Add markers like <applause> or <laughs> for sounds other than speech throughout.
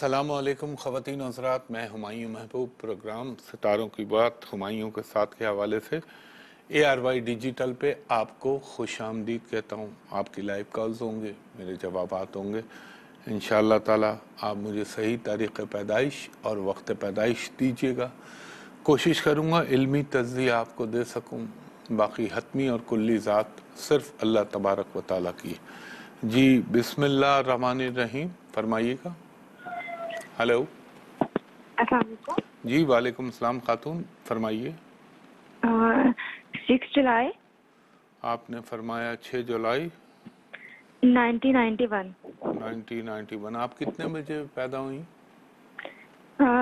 असलकम ख़वान हजरात मैं हमायूं महबूब प्रोग्राम सितारों की बात हमायूं के साथ के हवाले से ए आर वाई डिजिटल पर आपको खुश आमदीद कहता हूँ आपकी लाइव कॉल्स होंगे मेरे जवाब होंगे इन ताला आप मुझे सही तारीख़ पैदाइश और वक्त पैदाइश दीजिएगा कोशिश करूँगा इलमी तजी आपको दे सकूँ बाकी हतमी और कुल्ली ज़ात सिर्फ़ अल्लाह तबारक व ताली की जी रहमान रहीम फरमाइएगा हेलो जी वालेकुम सलाम खातून फरमाइए सिक्स जुलाई आपने फरमाया छः जुलाई 1991 1991 आप कितने बजे पैदा हुई आ,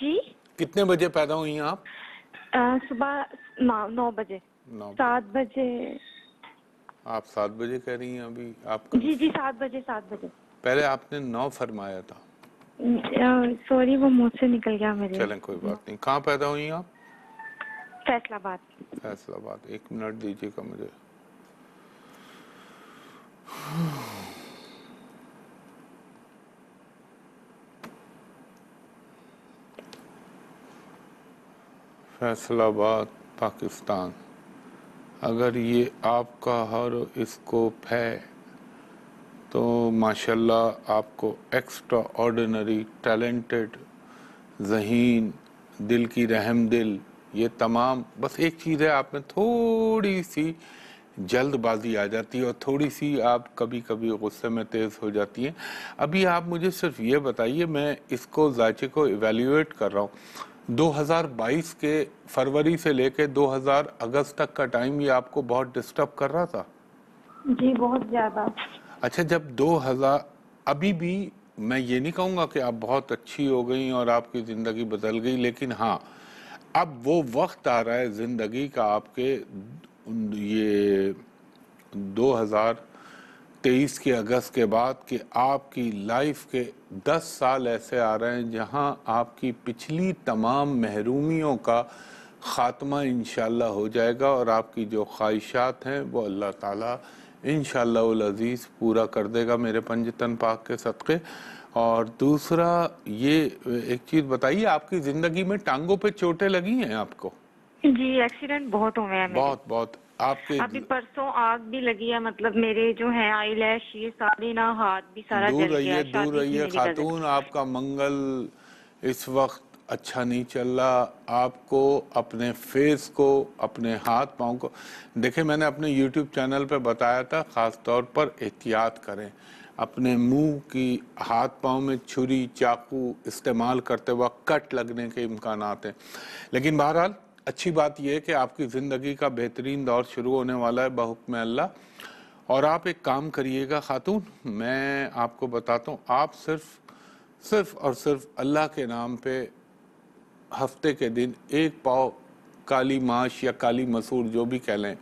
जी कितने बजे पैदा हुई आप सुबह नौ बजे सात बजे आप सात बजे कह रही हैं अभी आप जी जी सात बजे सात बजे पहले आपने नौ फरमाया था सॉरी वो मुंह से निकल गया मेरे चलें कोई बात नहीं कहाँ पैदा हुई आप फैसलाबाद फैसलाबाद एक मिनट दीजिएगा मुझे फैसलाबाद पाकिस्तान अगर ये आपका हर इसको फै तो माशाल्लाह आपको एक्स्ट्रा ऑर्डनरी टैलेंटेड जहीन दिल की रहम दिल ये तमाम बस एक चीज़ है आप में थोड़ी सी जल्दबाजी आ जाती है और थोड़ी सी आप कभी कभी गुस्से में तेज़ हो जाती है अभी आप मुझे सिर्फ ये बताइए मैं इसको जायचे को इवेल्यूएट कर रहा हूँ 2022 के फरवरी से लेके 2000 अगस्त तक का टाइम ये आपको बहुत डिस्टर्ब कर रहा था जी बहुत ज़्यादा अच्छा जब 2000 अभी भी मैं ये नहीं कहूँगा कि आप बहुत अच्छी हो गई और आपकी ज़िंदगी बदल गई लेकिन हाँ अब वो वक्त आ रहा है ज़िंदगी का आपके ये 2023 के अगस्त के बाद कि आपकी लाइफ के 10 साल ऐसे आ रहे हैं जहाँ आपकी पिछली तमाम महरूमियों का ख़ात्मा इन हो जाएगा और आपकी जो ख्वाहिशात हैं वो अल्लाह ताला इन अज़ीज़ पूरा कर देगा मेरे पंजतन पाक के सदक़े और दूसरा ये एक चीज़ बताइए आपकी ज़िंदगी में टांगों पे चोटें लगी हैं आपको जी एक्सीडेंट बहुत हुए हैं बहुत बहुत आपके अभी परसों आग भी लगी है मतलब मेरे जो है आई लैश ये सारे ना हाथ भी सारा दूर रहिए दूर रहिए खातून आपका मंगल इस वक्त अच्छा नहीं चल रहा आपको अपने फेस को अपने हाथ पाँव को देखे मैंने अपने यूट्यूब चैनल पर बताया था ख़ास तौर पर एहतियात करें अपने मुंह की हाथ पाँव में छुरी चाकू इस्तेमाल करते वक्त कट लगने के इम्कान हैं लेकिन बहरहाल अच्छी बात यह है कि आपकी ज़िंदगी का बेहतरीन दौर शुरू होने वाला है बहुकम अल्लाह और आप एक काम करिएगा खातून मैं आपको बताता हूँ आप सिर्फ़ सिर्फ़ और सिर्फ़ अल्लाह के नाम पे हफ्ते के दिन एक पाव काली माश या काली मसूर जो भी कह लें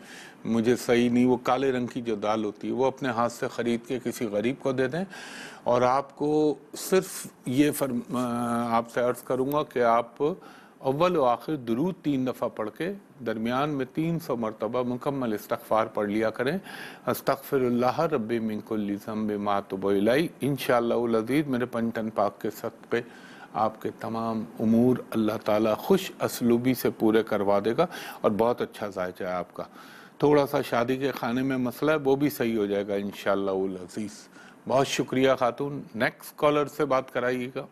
मुझे सही नहीं वो काले रंग की जो दाल होती है वो अपने हाथ से ख़रीद के किसी गरीब को दे दें और आपको सिर्फ ये फर आपसे अर्ज़ करूँगा कि आप अव्वल व आखिर दरूद तीन दफ़ा पढ़ के दरमियान में तीन सौ मरतबा मुकम्मल इस्तफ़ार पढ़ लिया करें अस्तफ़िरल्ला रब मिनकुल्ज़म बे मातुबलाई इन शजीज़ मेरे पंटन पाक के सत पे आपके तमाम उमूर अल्लाह ताला खुश असलूबी से पूरे करवा देगा और बहुत अच्छा जायचा है आपका थोड़ा सा शादी के खाने में मसला है वो भी सही हो जाएगा इन शजीज़ बहुत शुक्रिया खातून नेक्स्ट कॉलर से बात कराइएगा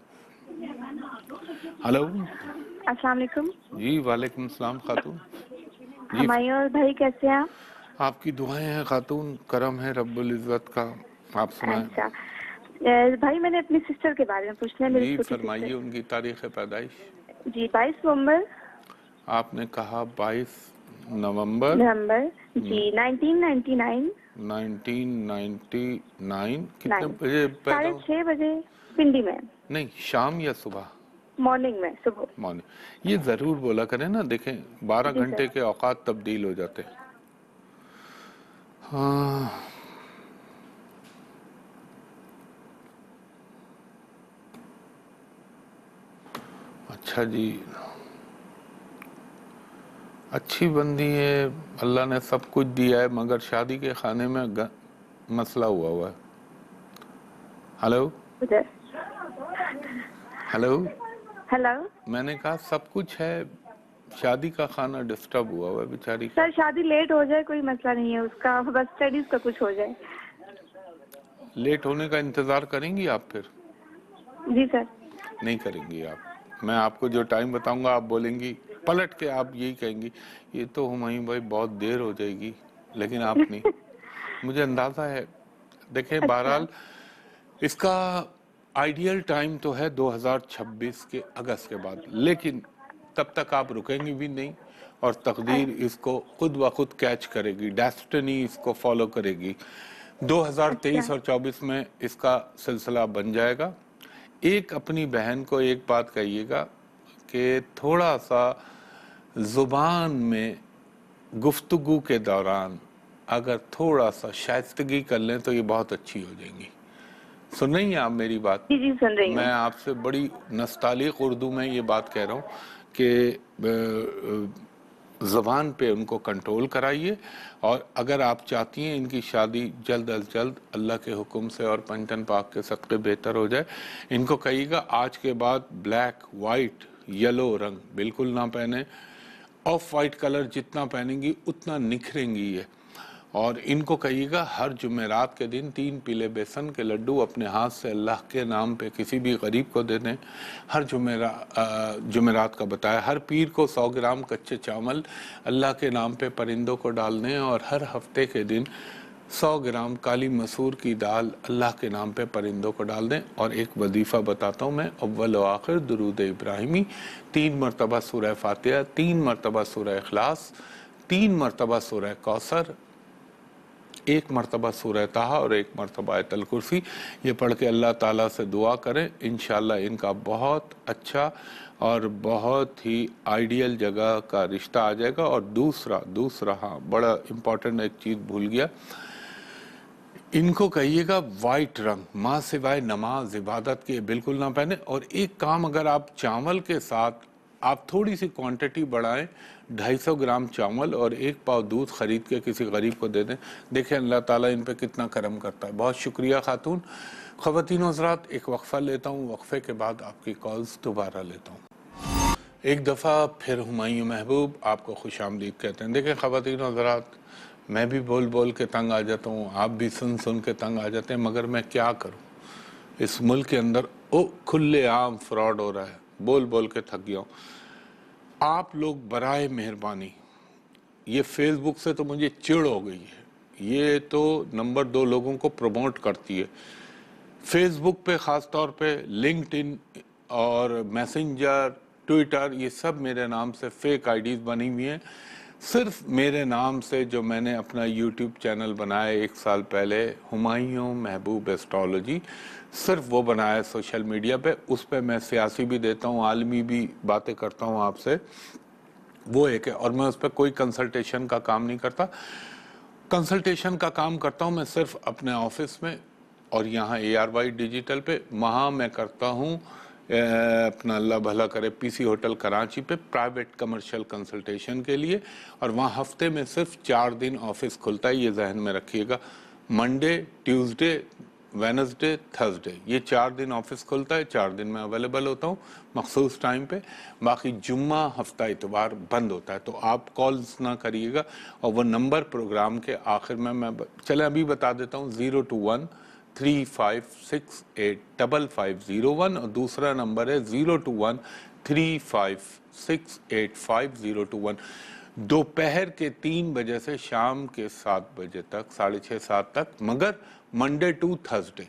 हेलो अस्सलाम जी वालेकुम सलाम खातून जी और भाई कैसे हैं आप आपकी दुआएं हैं खातून करम है रब्बुल इज़्ज़त का आप सुनाएं अच्छा भाई मैंने अपनी सिस्टर के बारे में पूछना है मेरी फरमाइए उनकी तारीख पैदाइश जी बाईस नवम्बर आपने कहा बाईस नवम्बर नवम्बर जी 1999 हम्म। नाइन कितने बजे बजे पिंडी में नहीं शाम या सुबह मॉर्निंग में सुबह मॉर्निंग ये जरूर बोला करें ना देखें बारह घंटे के औकात तब्दील हो जाते हैं हाँ अच्छा जी अच्छी बंदी है अल्लाह ने सब कुछ दिया है मगर शादी के खाने में मसला हुआ हुआ है हेलो हेलो हेलो मैंने कहा सब कुछ है शादी का खाना डिस्टर्ब हुआ हुआ है बेचारी सर शादी लेट हो जाए कोई मसला नहीं है उसका बस स्टडीज का कुछ हो जाए लेट होने का इंतजार करेंगी आप फिर जी सर नहीं करेंगी आप मैं आपको जो टाइम बताऊंगा आप बोलेंगी पलट के आप यही कहेंगी ये तो हुमायूं भाई बहुत देर हो जाएगी लेकिन आप नहीं <laughs> मुझे अंदाजा है देखें अच्छा। बहरहाल इसका आइडियल टाइम तो है 2026 के अगस्त के बाद लेकिन तब तक आप रुकेंगे भी नहीं और तकदीर अच्छा। इसको खुद ब खुद कैच करेगी डेस्टनी इसको फॉलो करेगी 2023 अच्छा। और 24 में इसका सिलसिला बन जाएगा एक अपनी बहन को एक बात कहिएगा कि थोड़ा सा ज़ुबान में गुफ्तगु के दौरान अगर थोड़ा सा शायस्तगी कर लें तो ये बहुत अच्छी हो जाएंगी सुन रही आप मेरी बात जी जी सुन रही मैं आपसे बड़ी नस्तालिक उर्दू में ये बात कह रहा हूँ कि ज़बान पे उनको कंट्रोल कराइए और अगर आप चाहती हैं इनकी शादी जल्द अज जल्द अल्लाह के हुक्म से और पंचन पाक के सदक़े बेहतर हो जाए इनको कहिएगा आज के बाद ब्लैक वाइट येलो रंग बिल्कुल ना पहने ऑफ वाइट कलर जितना पहनेंगी उतना निखरेंगी ये और इनको कहिएगा हर जुमेरात के दिन तीन पीले बेसन के लड्डू अपने हाथ से अल्लाह के नाम पे किसी भी गरीब को दे दें हर जुमेरा जुमेरात का बताया हर पीर को सौ ग्राम कच्चे चावल अल्लाह के नाम पे परिंदों को डाल दें और हर हफ्ते के दिन सौ ग्राम काली मसूर की दाल अल्लाह के नाम पे परिंदों को डाल दें और एक वजीफ़ा बताता हूँ मैं अव्वल आखिर दरूद इब्राहिमी तीन मरतबा सुरह फातह तीन मरतबा सुरह अखलास तीन मरतबा सुरह कौसर एक मरतबा सूर तहा और एक मरतबा तलकुर्सी ये पढ़ के अल्लाह ताला से दुआ करें इन इनका बहुत अच्छा और बहुत ही आइडियल जगह का रिश्ता आ जाएगा और दूसरा दूसरा हाँ बड़ा इम्पोर्टेंट एक चीज़ भूल गया इनको कहिएगा वाइट रंग माँ सिवाय नमाज इबादत के बिल्कुल ना पहने और एक काम अगर आप चावल के साथ आप थोड़ी सी क्वांटिटी बढ़ाएं 250 ग्राम चावल और एक पाव दूध ख़रीद के किसी गरीब को दे दें देखें अल्लाह ताला इन पर कितना करम करता है बहुत शुक्रिया खातून ख़वान हजरात एक वक्फ़ा लेता हूँ वक्फ़े के बाद आपकी कॉल्स दोबारा लेता हूँ एक दफ़ा फिर हमायूँ महबूब आपको खुश आमदीद कहते हैं देखें ख़वान हजरात मैं भी बोल बोल के तंग आ जाता हूँ आप भी सुन सुन के तंग आ जाते हैं मगर मैं क्या करूँ इस मुल्क के अंदर ओ खुले आम फ्रॉड हो रहा है बोल बोल के थक गया हूँ आप लोग बरए मेहरबानी ये फेसबुक से तो मुझे चिड़ हो गई है ये तो नंबर दो लोगों को प्रमोट करती है फेसबुक पे ख़ास तौर पे लिंक्डइन और मैसेंजर ट्विटर ये सब मेरे नाम से फेक आईडीज़ बनी हुई हैं सिर्फ मेरे नाम से जो मैंने अपना यूट्यूब चैनल बनाया एक साल पहले हुमायूं महबूब एस्ट्रोलॉजी सिर्फ वो बनाया सोशल मीडिया पे उस पर मैं सियासी भी देता हूँ आलमी भी बातें करता हूँ आपसे वो एक है और मैं उस पर कोई कंसल्टेशन का काम नहीं करता कंसल्टेशन का काम करता हूँ मैं सिर्फ अपने ऑफिस में और यहाँ ए आर वाई डिजिटल पे वहाँ मैं करता हूँ अपना अल्लाह भला करे पीसी होटल कराची पे प्राइवेट कमर्शियल कंसल्टेशन के लिए और वहाँ हफ्ते में सिर्फ चार दिन ऑफिस खुलता है ये जहन में रखिएगा मंडे ट्यूसडे वेनसडे थर्सडे ये चार दिन ऑफिस खुलता है चार दिन मैं अवेलेबल होता हूँ मखसूस टाइम पे बाकी जुम्मा हफ्ता इतवार बंद होता है तो आप कॉल्स ना करिएगा और वो नंबर प्रोग्राम के आखिर में मैं चले अभी बता देता हूँ zero two one three five six eight double five zero one और दूसरा नंबर है zero two one three five six eight five zero two one दोपहर के तीन बजे से शाम के सात बजे तक साढ़े छः सात तक मगर मंडे टू थर्सडे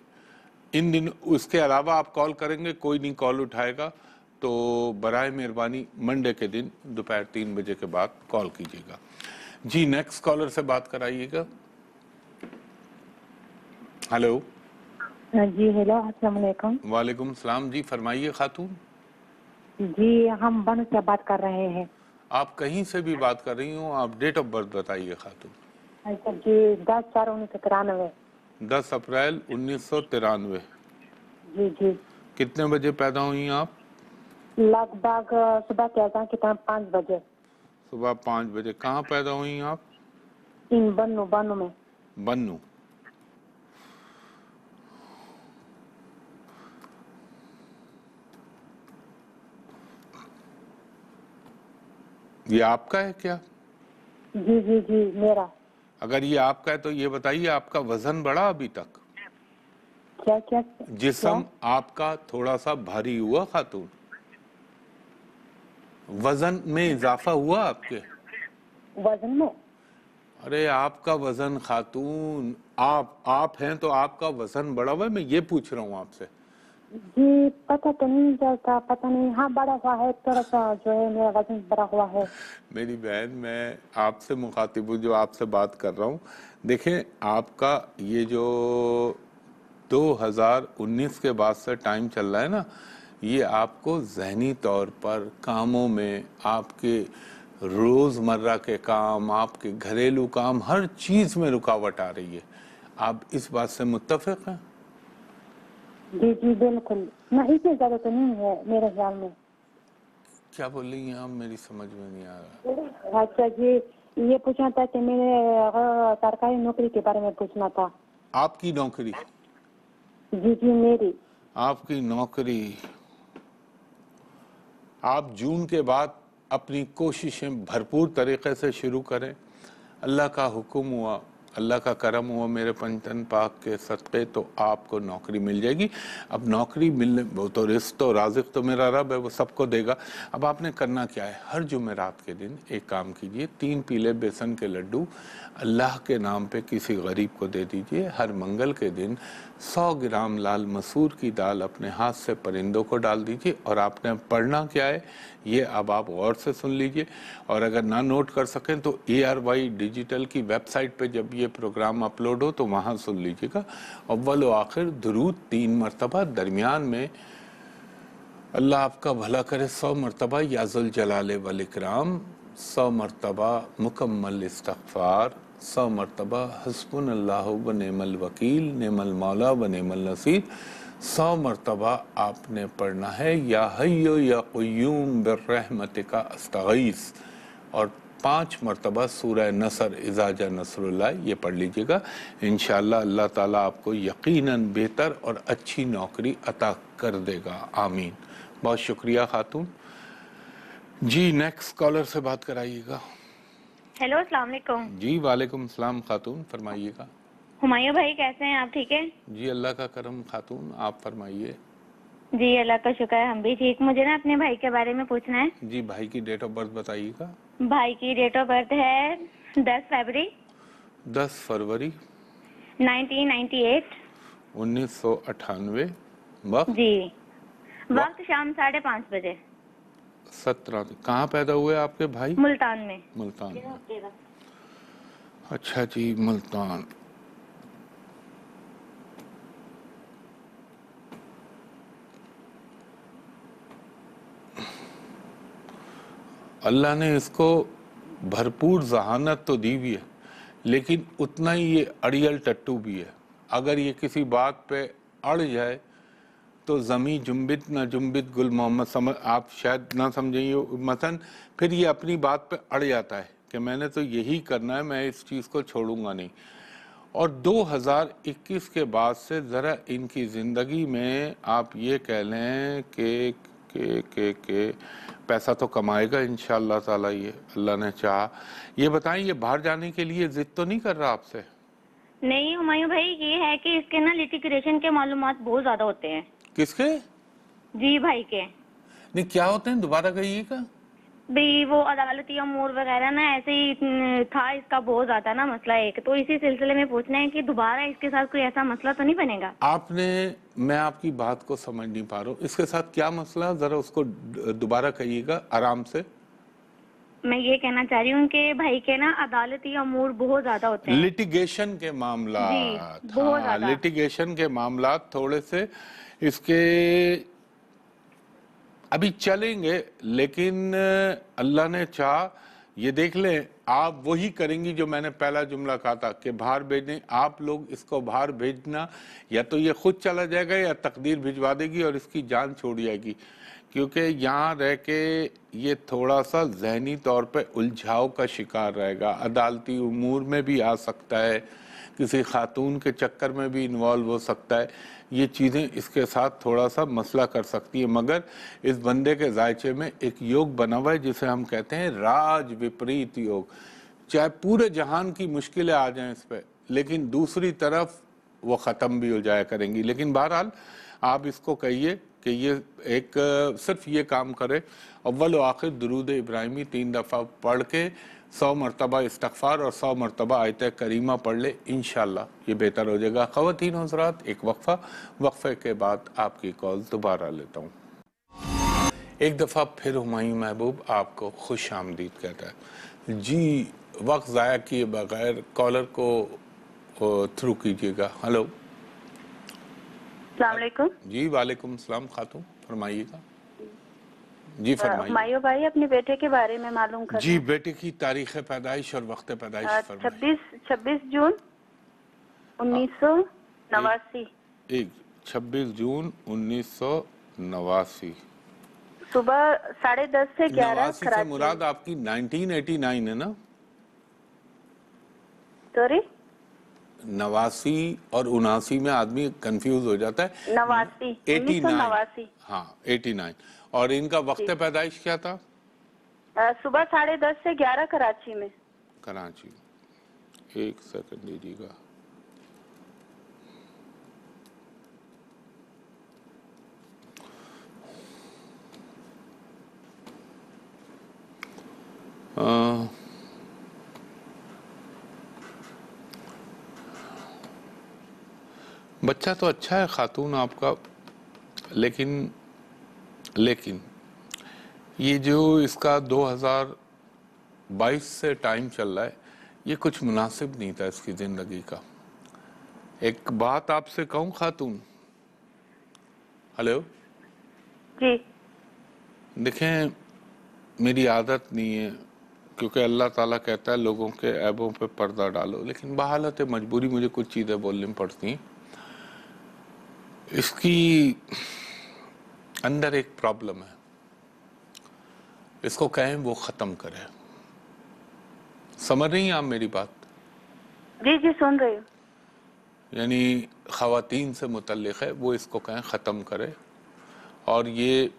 इन दिन उसके अलावा आप कॉल करेंगे कोई नहीं कॉल उठाएगा तो बर मेहरबानी मंडे के दिन दोपहर तीन बजे के बाद कॉल कीजिएगा जी नेक्स्ट कॉलर से बात कराइएगा हेलो हाँ जी हेलो अस्सलाम वालेकुम सलाम जी फरमाइए खातून जी हम बन से बात कर रहे हैं आप कहीं से भी बात कर रही हूँ आप डेट ऑफ बर्थ बताइए खातून हाँ, जी दस चार उन्नीस सौ तिरानवे दस अप्रैल उन्नीस सौ तिरानवे जी जी कितने बजे पैदा हुई आप लगभग सुबह कहता कितना पाँच बजे सुबह पाँच बजे कहाँ पैदा हुई आप बन्नू बन्नू में बन्नू ये आपका है क्या जी जी जी मेरा अगर ये आपका है तो ये बताइए आपका वजन बढ़ा अभी तक क्या क्या जिसम क्या? आपका थोड़ा सा भारी हुआ खातून वजन में इजाफा हुआ आपके वजन में अरे आपका वजन खातून आप आप हैं तो आपका वजन बढ़ा हुआ मैं ये पूछ रहा हूँ आपसे जी पता तो नहीं चलता पता नहीं हाँ बड़ा हुआ है थोड़ा सा जो है मेरा वजन बड़ा हुआ है मेरी बहन मैं आपसे मुखातिब हूँ जो आपसे बात कर रहा हूँ देखें आपका ये जो 2019 के बाद से टाइम चल रहा है ना ये आपको जहनी तौर पर कामों में आपके रोज़मर्रा के काम आपके घरेलू काम हर चीज़ में रुकावट आ रही है आप इस बात से मुतफ़ हैं जी जी बिल्कुल नहीं से ज्यादा तो नहीं है मेरे ख्याल में क्या बोल रही हैं मेरी समझ में नहीं आ रहा अच्छा जी ये पूछना था कि मेरे सरकारी नौकरी के बारे में पूछना था आपकी नौकरी जी जी मेरी आपकी नौकरी आप जून के बाद अपनी कोशिशें भरपूर तरीके से शुरू करें अल्लाह का हुक्म हुआ अल्लाह का करम हुआ मेरे पंचन पाक के सदक़े तो आपको नौकरी मिल जाएगी अब नौकरी मिलने वो तो रिस्क तो राजिक तो मेरा रब है वो सबको देगा अब आपने करना क्या है हर जुमेरात के दिन एक काम कीजिए तीन पीले बेसन के लड्डू अल्लाह के नाम पे किसी गरीब को दे दीजिए हर मंगल के दिन सौ ग्राम लाल मसूर की दाल अपने हाथ से परिंदों को डाल दीजिए और आपने पढ़ना क्या है ये अब आप गौर से सुन लीजिए और अगर ना नोट कर सकें तो ए आर वाई डिजिटल की वेबसाइट पर जब ये प्रोग्राम अपलोड हो तो वहाँ सुन लीजिएगा अव्वल आखिर दरूद तीन मरतबा दरमियान में अल्लाह आपका भला करे सौ मरतबा याजुल जलाल वलकराम सौ मरतबा मुकम्मल इस्तफ़ार सौ मरतबा हसबन अल्लाह व नमल वकील नमल मौला व नमल नसीर सौ मरतबा आपने पढ़ना है या हयो या क्यूम बरहमत का अस्तगीस और पांच मरतबा सूर्य नसर इजाजा नसरुल्ला ये पढ़ लीजिएगा इन अल्लाह ताला आपको यकीनन बेहतर और अच्छी नौकरी अता कर देगा आमीन बहुत शुक्रिया खातून जी नेक्स्ट कॉलर से बात कराइएगा हेलो अलैक्म जी वालेकुम सलाम खातून फरमाइएगा हुमायूं भाई कैसे हैं आप ठीक है जी अल्लाह का करम खातून आप फरमाइए जी अल्लाह का शुक्र है हम भी ठीक मुझे ना अपने भाई के बारे में पूछना है जी भाई की डेट ऑफ बर्थ बताइएगा भाई की डेट ऑफ बर्थ है दस फरवरी दस फरवरी 1998 उन्नीस सौ अठानवे वक्त जी वक्त शाम साढ़े पाँच बजे सत्रह कहाँ पैदा हुए आपके भाई मुल्तान में मुल्तान में अच्छा जी मुल्तान अल्लाह ने इसको भरपूर जहानत तो दी हुई है लेकिन उतना ही ये अड़ियल टट्टू भी है अगर ये किसी बात पे अड़ जाए तो ज़मी जुम्बित ना जुम्बित गुल मोहम्मद समझ आप शायद ना समझेंगे मसन फिर ये अपनी बात पे अड़ जाता है कि मैंने तो यही करना है मैं इस चीज़ को छोड़ूंगा नहीं और 2021 के बाद से ज़रा इनकी ज़िंदगी में आप ये कह लें कि के के के पैसा तो कमाएगा इन ताला ये अल्लाह ने चाह ये बताएं ये बाहर जाने के लिए जिद तो नहीं कर रहा आपसे नहीं हमायूं भाई ये है कि इसके ना लिटिगेशन के मालूम बहुत ज्यादा होते हैं किसके जी भाई के नहीं क्या होते हैं दोबारा कहिएगा भी वो अदालती अमूर वगैरह ना ऐसे ही था इसका बहुत ज्यादा ना मसला एक तो इसी सिलसिले में पूछना है कि दोबारा इसके साथ कोई ऐसा मसला तो नहीं बनेगा आपने मैं आपकी बात को समझ नहीं पा रहा हूँ इसके साथ क्या मसला जरा उसको दोबारा कहिएगा आराम से मैं ये कहना चाह रही हूँ कि भाई के ना अदालती अमूर बहुत ज्यादा होते हैं लिटिगेशन के मामला हाँ, लिटिगेशन के मामला थोड़े से इसके अभी चलेंगे लेकिन अल्लाह ने चाह ये देख लें आप वही करेंगी जो मैंने पहला जुमला कहा था कि बाहर भेजने आप लोग इसको बाहर भेजना या तो ये खुद चला जाएगा या तकदीर भिजवा देगी और इसकी जान छोड़ जाएगी क्योंकि यहाँ रह के ये थोड़ा सा जहनी तौर पे उलझाव का शिकार रहेगा अदालती उमूर में भी आ सकता है किसी खातून के चक्कर में भी इन्वॉल्व हो सकता है ये चीज़ें इसके साथ थोड़ा सा मसला कर सकती है मगर इस बंदे के जायचे में एक योग बना हुआ है जिसे हम कहते हैं राज विपरीत योग चाहे पूरे जहान की मुश्किलें आ जाएं इस पर लेकिन दूसरी तरफ वो ख़त्म भी हो जाया करेंगी लेकिन बहरहाल आप इसको कहिए कि ये एक सिर्फ ये काम करे अव्वल आखिर दरूद इब्राहिमी तीन दफ़ा पढ़ के सौ मरतबा इस्तफ़ार और सौ मरतबा आयत करीमा पढ़ ले इन ये बेहतर हो जाएगा खवतिन हजरात एक वक्फ़ा वक्फ़े के बाद आपकी कॉल दोबारा लेता हूँ एक दफ़ा फिर हमायूँ महबूब आपको खुश आमदीद कहता है जी वक्त ज़ाया किए बगैर कॉलर को थ्रू कीजिएगा हेलो जी वालेकुम सलाम खातून फरमाइएगा जी फरमाइए मायो भाई अपने बेटे के बारे में मालूम कर जी बेटे की तारीख पैदाइश और वक्त पैदाइश छब्बीस छब्बीस जून उन्नीस सौ नवासी छब्बीस जून उन्नीस सौ नवासी सुबह साढ़े दस से ग्यारह से मुराद आपकी 1989 है ना सॉरी नवासी और उनासी में आदमी कंफ्यूज हो जाता है नवासी एटी नाइन हाँ एटी नाइन और इनका वक्त पैदाइश क्या था सुबह साढ़े दस से ग्यारह कराची में कराची एक सेकंड दीजिएगा आ, बच्चा तो अच्छा है खातून आपका लेकिन लेकिन ये जो इसका 2022 से टाइम चल रहा है ये कुछ मुनासिब नहीं था इसकी ज़िंदगी का एक बात आपसे कहूँ खातून हेलो जी देखें मेरी आदत नहीं है क्योंकि अल्लाह ताला कहता है लोगों के ऐबों पे पर्दा डालो लेकिन बहालत मजबूरी मुझे कुछ चीज़ें बोलनी पड़ती हैं इसकी अंदर एक प्रॉब्लम है इसको कहें वो खत्म करें समझ रही हैं आप मेरी बात जी जी सुन रही हूँ यानी खातन से मुतलक है वो इसको कहें ख़त्म करे और ये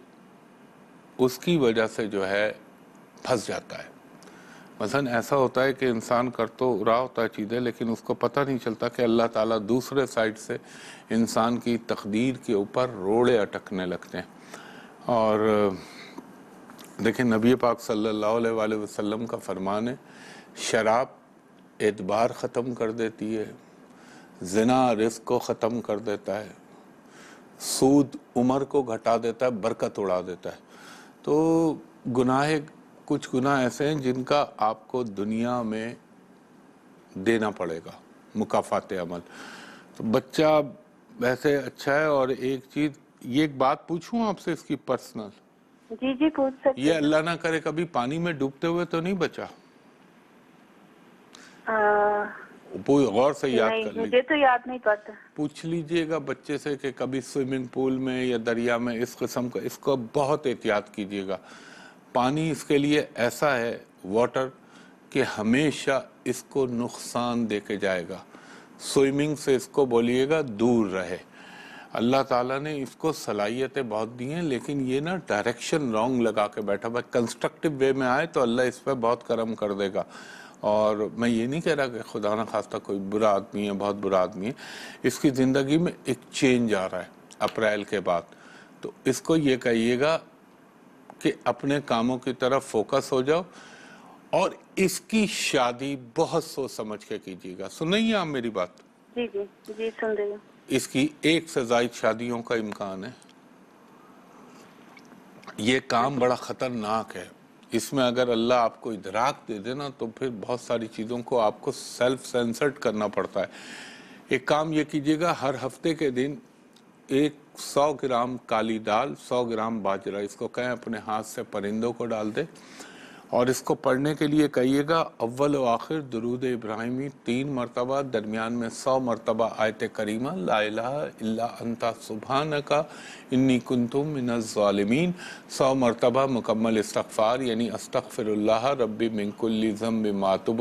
उसकी वजह से जो है फंस जाता है मसलन ऐसा होता है कि इंसान कर तो रहा होता है चीज़ें लेकिन उसको पता नहीं चलता कि अल्लाह ताला दूसरे साइड से इंसान की तकदीर के ऊपर रोड़े अटकने लगते हैं और देखिए नबी पाक सल्लल्लाहु अलैहि वसल्लम का फरमान है शराब एतबार ख़त्म कर देती है जना रिस्क को ख़त्म कर देता है सूद उम्र को घटा देता है बरकत उड़ा देता है तो गुनाह कुछ गुना ऐसे हैं जिनका आपको दुनिया में देना पड़ेगा मुकाफात अमल तो बच्चा वैसे अच्छा है और एक चीज़ ये एक बात पूछूं आपसे इसकी पर्सनल जी जी पूछ सकते ये अल्लाह ना करे कभी पानी में डूबते हुए तो नहीं बचा आ... गौर से याद कर मुझे तो याद नहीं पड़ता पूछ लीजिएगा बच्चे से कि कभी स्विमिंग पूल में या दरिया में इस किस्म का इसको बहुत एहतियात कीजिएगा पानी इसके लिए ऐसा है वाटर कि हमेशा इसको नुकसान दे के जाएगा स्विमिंग से इसको बोलिएगा दूर रहे अल्लाह ताला ने इसको सलाहियतें बहुत दी हैं लेकिन ये ना डायरेक्शन रॉन्ग लगा के बैठा भाई कंस्ट्रक्टिव वे में आए तो अल्लाह इस पर बहुत करम कर देगा और मैं ये नहीं कह रहा कि खुदा न खास्ता कोई बुरा आदमी है बहुत बुरा आदमी है इसकी ज़िंदगी में एक चेंज आ रहा है अप्रैल के बाद तो इसको ये कहिएगा कि अपने कामों की तरफ फोकस हो जाओ और इसकी शादी बहुत सोच समझ के कीजिएगा सुनिए आप मेरी बात जी जी जी सुन रही इसकी एक से जायद शादियों का इम्कान है ये काम बड़ा खतरनाक है इसमें अगर अल्लाह आपको इधराक दे देना तो फिर बहुत सारी चीज़ों को आपको सेल्फ सेंसर्ड करना पड़ता है एक काम ये कीजिएगा हर हफ्ते के दिन एक सौ ग्राम काली दाल सौ ग्राम बाजरा इसको कहें अपने हाथ से परिंदों को डाल दे और इसको पढ़ने के लिए कहिएगा अव्वल आखिर दरूद इब्राहिमी तीन मरतबा दरमियान में सौ मरतबा आयत करीमा ला अंता सुबहान का इन्नी कुंतुम मिनज़ालमीन सौ मरतबा मुकम्मल इस्तफ़ार यानी अस्तफ़िरल्ला रबी मिनकुल्ज़म मातुब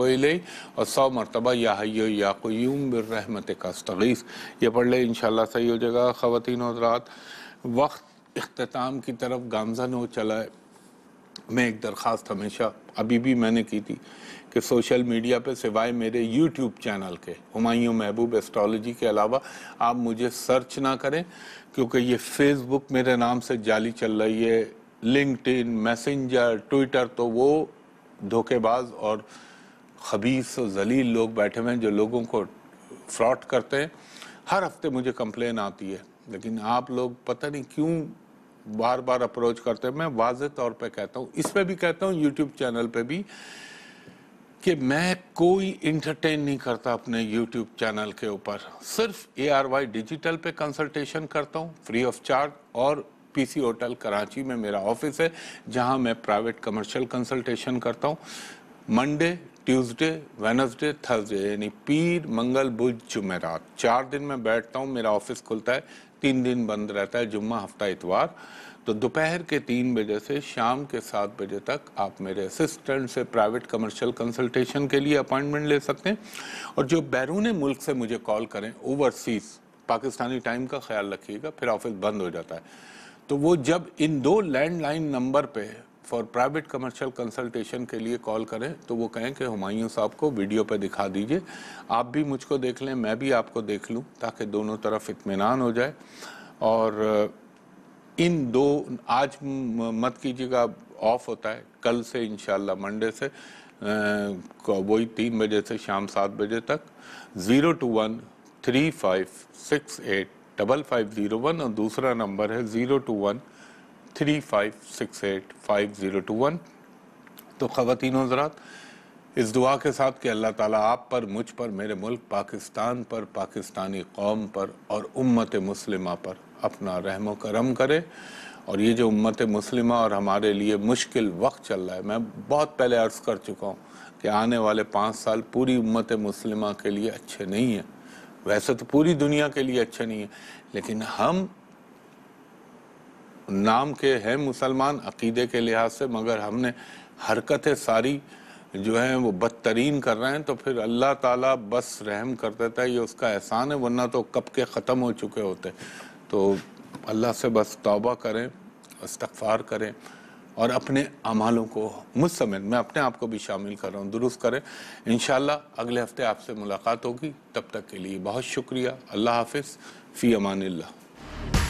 और सौ मरतबा या हयो या क्यूम बरहमत का तगीस ये पढ़ लें इनशाला सही हो जाएगा ख़वान हजरात वक्त अख्ताम की तरफ गामजन हो चला है मैं एक दरख्वास्त हमेशा अभी भी मैंने की थी कि सोशल मीडिया पे सिवाय मेरे यूट्यूब चैनल के हमायूँ महबूब एस्ट्रोलॉजी के अलावा आप मुझे सर्च ना करें क्योंकि ये फेसबुक मेरे नाम से जाली चल रही है लिंकड इन मैसेंजर ट्विटर तो वो धोखेबाज और खबीस और जलील लोग बैठे हुए हैं जो लोगों को फ्रॉड करते हैं हर हफ्ते मुझे कंप्लेन आती है लेकिन आप लोग पता नहीं क्यों बार बार अप्रोच करते हैं मैं वाज तौर पे कहता हूँ इस पर भी कहता हूँ यूट्यूब चैनल पे भी कि मैं कोई इंटरटेन नहीं करता अपने यूट्यूब चैनल के ऊपर सिर्फ ए आर वाई डिजिटल पे कंसल्टेशन करता हूँ फ्री ऑफ चार्ज और पीसी होटल कराची में मेरा ऑफिस है जहाँ मैं प्राइवेट कमर्शियल कंसल्टेशन करता हूँ मंडे ट्यूसडे वेनसडे थर्सडे यानी पीर मंगल बुध जुमेरात चार दिन में बैठता हूँ मेरा ऑफिस खुलता है तीन दिन बंद रहता है जुम्मा हफ्ता इतवार तो दोपहर के तीन बजे से शाम के सात बजे तक आप मेरे असिस्टेंट से प्राइवेट कमर्शियल कंसल्टेशन के लिए अपॉइंटमेंट ले सकते हैं और जो बैरून मुल्क से मुझे कॉल करें ओवरसीज पाकिस्तानी टाइम का ख्याल रखिएगा फिर ऑफिस बंद हो जाता है तो वो जब इन दो लैंडलाइन नंबर पे फॉर प्राइवेट कमर्शियल कंसल्टेशन के लिए कॉल करें तो वो कहें कि हुमायूं साहब को वीडियो पर दिखा दीजिए आप भी मुझको देख लें मैं भी आपको देख लूँ ताकि दोनों तरफ इतमान हो जाए और इन दो आज मत कीजिएगा ऑफ होता है कल से इन मंडे से वही तीन बजे से शाम सात बजे तक zero two one three five six eight double five zero one और दूसरा नंबर है zero two one three five six eight five zero two one तो ख़वान हजरात इस दुआ के साथ कि अल्लाह ताला आप पर मुझ पर मेरे मुल्क पाकिस्तान पर पाकिस्तानी कौम पर और उम्मत मुस्लिमा पर अपना रहम करम करे और ये जो उम्मत मुस्लिमा और हमारे लिए मुश्किल वक्त चल रहा है मैं बहुत पहले अर्ज़ कर चुका हूँ कि आने वाले पाँच साल पूरी उम्मत मुस्लिमा के लिए अच्छे नहीं हैं वैसे तो पूरी दुनिया के लिए अच्छे नहीं है लेकिन हम नाम के हैं मुसलमान अकीदे के लिहाज से मगर हमने हरकतें सारी जो हैं वो बदतरीन कर रहे हैं तो फिर अल्लाह ताला बस रहम कर देता है ये उसका एहसान है वरना तो कब के ख़त्म हो चुके होते तो अल्लाह से बस तौबा करें इस्तफ़ार करें और अपने अमालों को मुझ समेत मैं अपने आप को भी शामिल कर रहा हूँ दुरुस्त करें इन अगले हफ्ते आपसे मुलाकात होगी तब तक के लिए बहुत शुक्रिया अल्लाह हाफिज़ फ़ी अमान